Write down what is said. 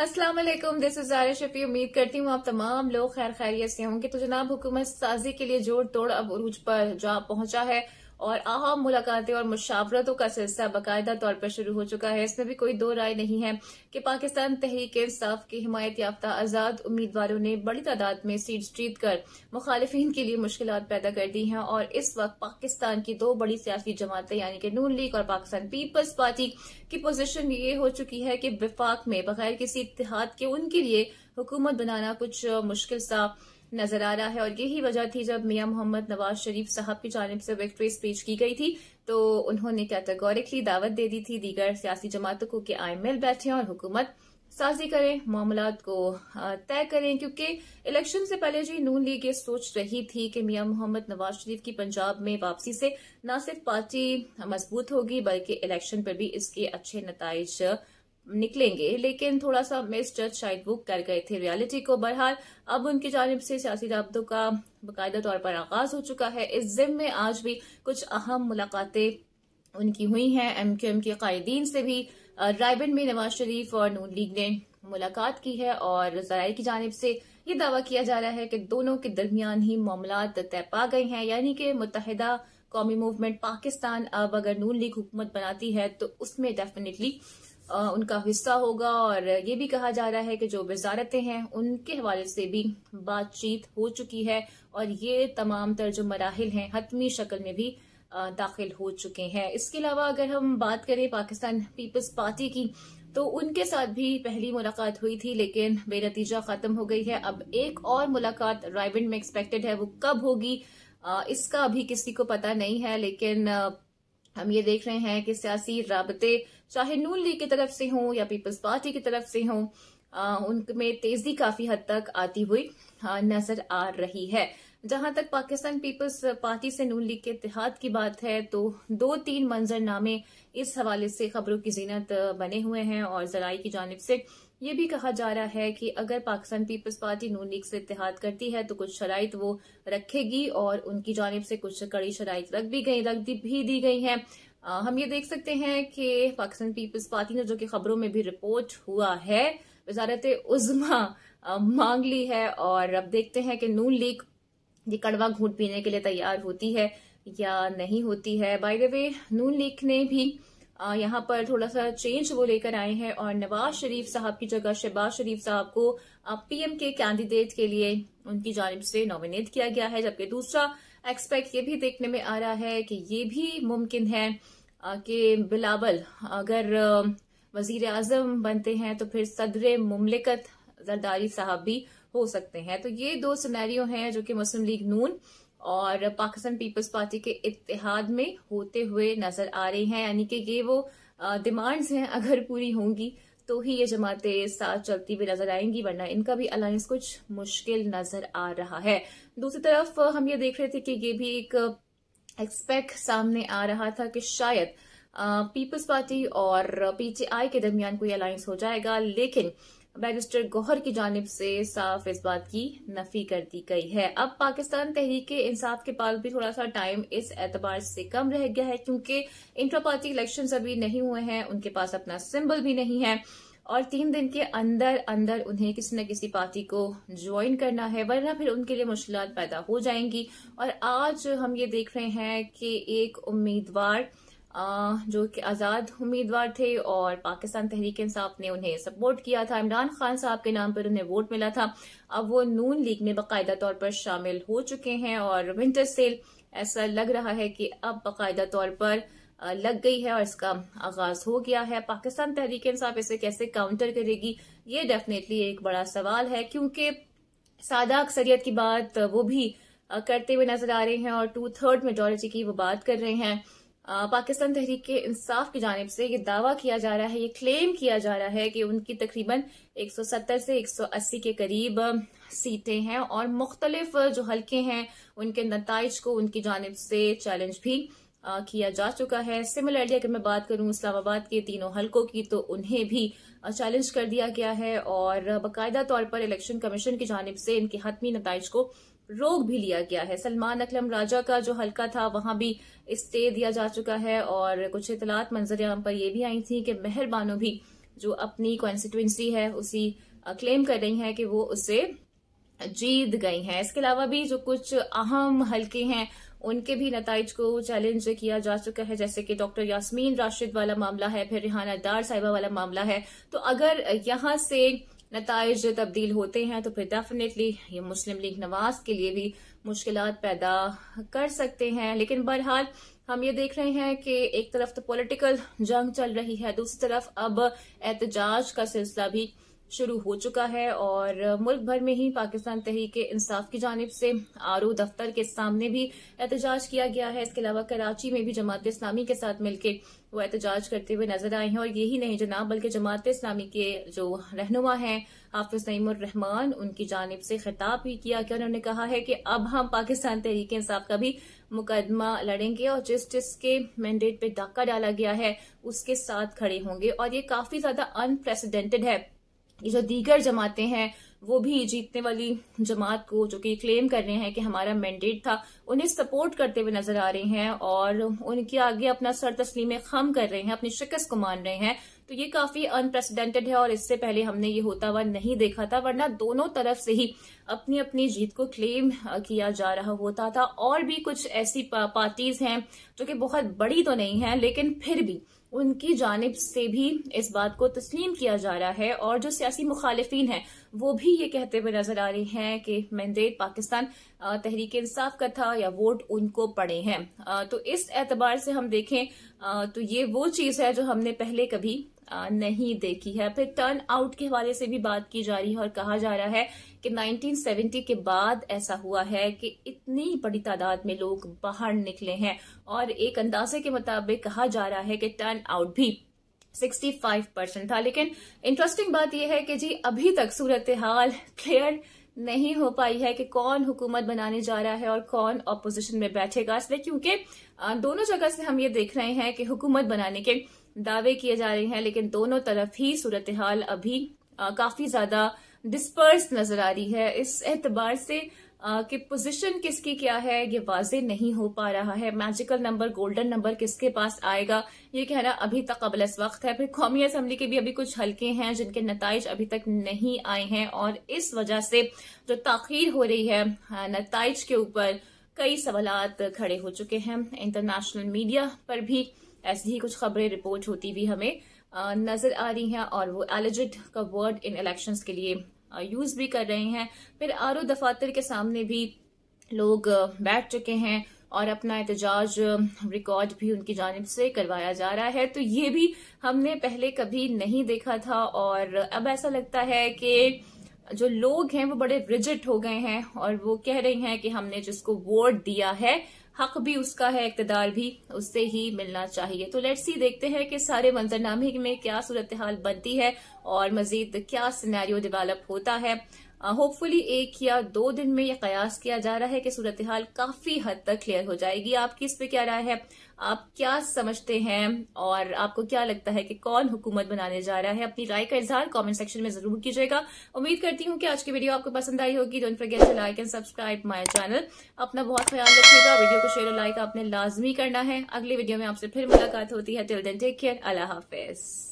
अस्सलाम वालेकुम this is are Shafi उम्मीद करती हूँ आप तमाम लोग खैर खैरियत से होंगे तो जनाब हुकूमत साजी के लिए जोड़ तोड़ अब उरूज पर जा पहुंचा है और अहम मुलाकातें और मुशावरतों का सिलसिला बाकायदा तौर पर शुरू हो चुका है इसमें भी कोई दो राय नहीं है कि पाकिस्तान तहरीक इंसाफ की हिमायत याफ्ता आजाद उम्मीदवारों ने बड़ी तादाद में सीट जीत कर मुखालफन के लिए मुश्किल पैदा कर दी हैं और इस वक्त पाकिस्तान की दो बड़ी सियासी जमातें यानी कि नून लीग और पाकिस्तान पीपल्स पार्टी की पोजिशन ये हो चुकी है कि विफाक में बगैर किसी इतिहाद के उनके लिए हुकूमत बनाना कुछ मुश्किल सा नजर आ रहा है और यही वजह थी जब मियां मोहम्मद नवाज शरीफ साहब की जानब से विक्ट्री स्पीच की गई थी तो उन्होंने कैटेगोरिकली दावत दे दी थी दीगर सियासी जमातों को कि आई मिल बैठे और हुकूमत साजी करें मामला को तय करें क्योंकि इलेक्शन से पहले जी नून लीग ये सोच रही थी कि मियां मोहम्मद नवाज शरीफ की पंजाब में वापसी से न सिर्फ पार्टी मजबूत होगी बल्कि इलेक्शन पर भी इसके अच्छे नतज निकलेंगे लेकिन थोड़ा सा मिस जज शायद वो कर गए थे रियलिटी को बहरहाल अब उनकी जानब से सियासी रबतों का बाकायदा तौर पर आगाज हो चुका है इस जिम में आज भी कुछ अहम मुलाकातें उनकी हुई हैं एम एम के कायदीन से भी रायबन में नवाज शरीफ और नून लीग ने मुलाकात की है और जराये की जानब से ये दावा किया जा रहा है कि दोनों के दरमियान ही मामला तय पा गए हैं यानी कि मुतहदा कौमी मूवमेंट पाकिस्तान अब अगर नून लीग हुकूमत बनाती है तो उसमें डेफिनेटली उनका हिस्सा होगा और ये भी कहा जा रहा है कि जो वजारतें हैं उनके हवाले से भी बातचीत हो चुकी है और ये तमाम तर जो मराहल हैं हतमी शक्ल में भी दाखिल हो चुके हैं इसके अलावा अगर हम बात करें पाकिस्तान पीपल्स पार्टी की तो उनके साथ भी पहली मुलाकात हुई थी लेकिन बेनतीजा खत्म हो गई है अब एक और मुलाकात रायविंड में एक्सपेक्टेड है वो कब होगी इसका अभी किसी को पता नहीं है लेकिन हम ये देख रहे हैं कि सियासी रबते चाहे नून लीग की तरफ से हों या पीपल्स पार्टी की तरफ से हों उनमें तेजी काफी हद तक आती हुई नजर आ रही है जहां तक पाकिस्तान पीपल्स पार्टी से नून लीग के इतिहाद की बात है तो दो तीन मंजरनामे इस हवाले से खबरों की जीनत बने हुए हैं और जराये की जानब से ये भी कहा जा रहा है कि अगर Pakistan Peoples Party Noon League से इतिहाद करती है तो कुछ शराइ तो वो रखेगी और उनकी जानब से कुछ कड़ी शराइ रख भी गई रख दी भी दी गई हैं हम ये देख सकते हैं कि पाकिस्तान पीपल्स पार्टी ने जो कि खबरों में भी रिपोर्ट हुआ है वजारत उजमा मांग ली है और अब देखते हैं कि नून लीग ये कड़वा घूट पीने के लिए तैयार होती है या नहीं होती है by the way Noon League ने भी यहाँ पर थोड़ा सा चेंज वो लेकर आए हैं और नवाज शरीफ साहब की जगह शहबाज शरीफ साहब को पीएम के कैंडिडेट के लिए उनकी जानब से नॉमिनेट किया गया है जबकि दूसरा एक्सपेक्ट ये भी देखने में आ रहा है कि ये भी मुमकिन है कि बिलावल अगर वजीर आजम बनते हैं तो फिर सदर मुमलिकत जरदारी साहब भी हो सकते हैं तो ये दो सिनेरियो हैं जो कि मुस्लिम लीग नून और पाकिस्तान पीपल्स पार्टी के इतिहाद में होते हुए नजर आ रहे हैं यानी कि ये वो डिमांड्स हैं अगर पूरी होंगी तो ही ये जमातें साथ चलती हुई नजर आएंगी वरना इनका भी अलायंस कुछ मुश्किल नजर आ रहा है दूसरी तरफ हम ये देख रहे थे कि ये भी एक एक्सपेक्ट सामने आ रहा था कि शायद पीपल्स पार्टी और पीटीआई के दरमियान कोई अलायंस हो जाएगा लेकिन बैरिस्टर गौहर की जानब से साफ इस बात की नफी कर दी गई है अब पाकिस्तान तहरीक इंसाफ के पास भी थोड़ा सा टाइम इस एतबार से कम रह गया है क्योंकि इंट्रा पार्टी इलेक्शन अभी नहीं हुए हैं उनके पास अपना सिम्बल भी नहीं है और तीन दिन के अंदर अंदर उन्हें किसी न किसी पार्टी को ज्वाइन करना है वरना फिर उनके लिए मुश्किल पैदा हो जाएंगी और आज हम ये देख रहे हैं कि एक उम्मीदवार जो कि आज़ाद उम्मीदवार थे और पाकिस्तान तहरीक इंसाफ ने उन्हें सपोर्ट किया था इमरान खान साहब के नाम पर उन्हें वोट मिला था अब वो नून लीग में बाकायदा तौर पर शामिल हो चुके हैं और विंटर सेल ऐसा लग रहा है कि अब बाकायदा तौर पर लग गई है और इसका आगाज हो गया है पाकिस्तान तहरीक इंसाफ इसे कैसे काउंटर करेगी ये डेफिनेटली एक बड़ा सवाल है क्योंकि सादा अक्सरियत की बात वो भी करते हुए नजर आ रहे हैं और टू थर्ड मेजोरिटी की वो बात कर रहे हैं पाकिस्तान तहरीक के इंसाफ की जानब से ये दावा किया जा रहा है ये क्लेम किया जा रहा है कि उनकी तकरीबन 170 से 180 के करीब सीटें हैं और मुख्तलिफ जो हल्के हैं उनके नतज को उनकी जानब से चैलेंज भी आ, किया जा चुका है सिमिलरली अगर मैं बात करूं इस्लामाबाद के तीनों हलकों की तो उन्हें भी चैलेंज कर दिया गया है और बाकायदा तौर पर इलेक्शन कमीशन की जानब से इनके हतमी नतज को रोक भी लिया गया है सलमान अकलम राजा का जो हल्का था वहां भी स्टे दिया जा चुका है और कुछ इतलात मंजर यहां पर यह भी आई थी कि मेहरबानों भी जो अपनी कॉन्स्टिट्यूंसी है उसी क्लेम कर रही है कि वो उसे जीत गई हैं इसके अलावा भी जो कुछ अहम हल्के हैं उनके भी नतज को चैलेंज किया जा चुका है जैसे कि डॉक्टर यास्मीन राशिद वाला मामला है फिर रिहाना दार साहिबा वाला मामला है तो अगर यहां से नतज तब्दील होते हैं तो फिर डेफिनेटली ये मुस्लिम लीग नवाज के लिए भी मुश्किल पैदा कर सकते हैं लेकिन बहरहाल हम ये देख रहे हैं कि एक तरफ तो पॉलिटिकल जंग चल रही है दूसरी तरफ अब एहतजाज का सिलसिला भी शुरू हो चुका है और मुल्क भर में ही पाकिस्तान तहरीक इंसाफ की जानब से आर दफ्तर के सामने भी एहतजाज किया गया है इसके अलावा कराची में भी जमात इस्लामी के साथ मिलकर वो एहतजाज करते हुए नजर आए हैं और यही नहीं जनाब बल्कि जमात इस्लामी के जो रहनुमा हैं हाफिज नईम रहमान उनकी जानब से खिताब भी किया गया उन्होंने कहा है कि अब हम पाकिस्तान तहरीक इंसाफ का भी मुकदमा लड़ेंगे और जिस जिसके मैंडेट पे डाका डाला गया है उसके साथ खड़े होंगे और ये काफी ज्यादा अनप्रेसिडेंटेड है ये जो दीगर जमातें हैं वो भी जीतने वाली जमात को जो कि क्लेम कर रहे हैं कि हमारा मैंडेट था उन्हें सपोर्ट करते हुए नजर आ रहे हैं और उनके आगे अपना सर तस्लीमे खम कर रहे हैं अपनी शिकस्त को मान रहे हैं तो ये काफी अनप्रेसिडेंटेड है और इससे पहले हमने ये होता हुआ नहीं देखा था वरना दोनों तरफ से ही अपनी अपनी जीत को क्लेम किया जा रहा होता था और भी कुछ ऐसी पार्टीज हैं जो कि बहुत बड़ी तो नहीं है लेकिन फिर भी उनकी जानब से भी इस बात को तस्लीम किया जा रहा है और जो सियासी मुखालफी हैं वो भी ये कहते हुए नजर आ रहे हैं कि मैंडेट पाकिस्तान तहरीक इंसाफ का था या वोट उनको पड़े हैं तो इस एतबार से हम देखें तो ये वो चीज है जो हमने पहले कभी नहीं देखी है फिर टर्न आउट के हवाले से भी बात की जा रही है और कहा जा रहा है कि 1970 के बाद ऐसा हुआ है कि इतनी बड़ी तादाद में लोग बाहर निकले हैं और एक अंदाजे के मुताबिक कहा जा रहा है कि टर्न आउट भी 65 परसेंट था लेकिन इंटरेस्टिंग बात यह है कि जी अभी तक सूरत हाल क्लियर नहीं हो पाई है कि कौन हुकूमत बनाने जा रहा है और कौन ऑपोजिशन में बैठेगा इसलिए क्योंकि दोनों जगह से हम ये देख रहे हैं कि हुकूमत बनाने के दावे किए जा रहे हैं लेकिन दोनों तरफ ही सूरत हाल अभी आ, काफी ज्यादा डिस्पर्स नजर आ रही है इस एतबार से कि पोजीशन किसकी क्या है ये वाजे नहीं हो पा रहा है मैजिकल नंबर गोल्डन नंबर किसके पास आएगा ये कहना अभी तक कबल वक्त है फिर कौमी असम्बली के भी अभी कुछ हल्के हैं जिनके नतज अभी तक नहीं आए हैं और इस वजह से जो तखीर हो रही है नतज के ऊपर कई सवाल खड़े हो चुके हैं इंटरनेशनल मीडिया पर भी ऐसी ही कुछ खबरें रिपोर्ट होती हुई हमें नजर आ रही हैं और वो एलिजिट का वर्ड इन इलेक्शन के लिए यूज भी कर रहे हैं फिर आर ओ दफातर के सामने भी लोग बैठ चुके हैं और अपना एहतजाज रिकॉर्ड भी उनकी जानब से करवाया जा रहा है तो ये भी हमने पहले कभी नहीं देखा था और अब ऐसा लगता है कि जो लोग हैं वो बड़े रिजिट हो गए हैं और वो कह रही हैं कि हमने जिसको वोट दिया है हक भी उसका है इकतदार भी उससे ही मिलना चाहिए तो लेट्स ही देखते हैं कि सारे मंजरनामे में क्या सूरत हाल बनती है और मजीद क्या सिनेरियो डेवलप होता है होपफुली एक या दो दिन में यह कयास किया जा रहा है कि सूरत हाल काफी हद तक क्लियर हो जाएगी आपकी इस पे क्या राय है आप क्या समझते हैं और आपको क्या लगता है कि कौन हुकूमत बनाने जा रहा है अपनी राय का इजहार कमेंट सेक्शन में जरूर कीजिएगा उम्मीद करती हूँ कि आज की वीडियो आपको पसंद आई होगी don't forget to like and subscribe my channel अपना बहुत ख्याल रखिएगा वीडियो को शेयर और लाइक आपने लाजमी करना है अगली वीडियो में आपसे फिर मुलाकात होती है टिल देन टेक केयर अल्लाह हाफिज़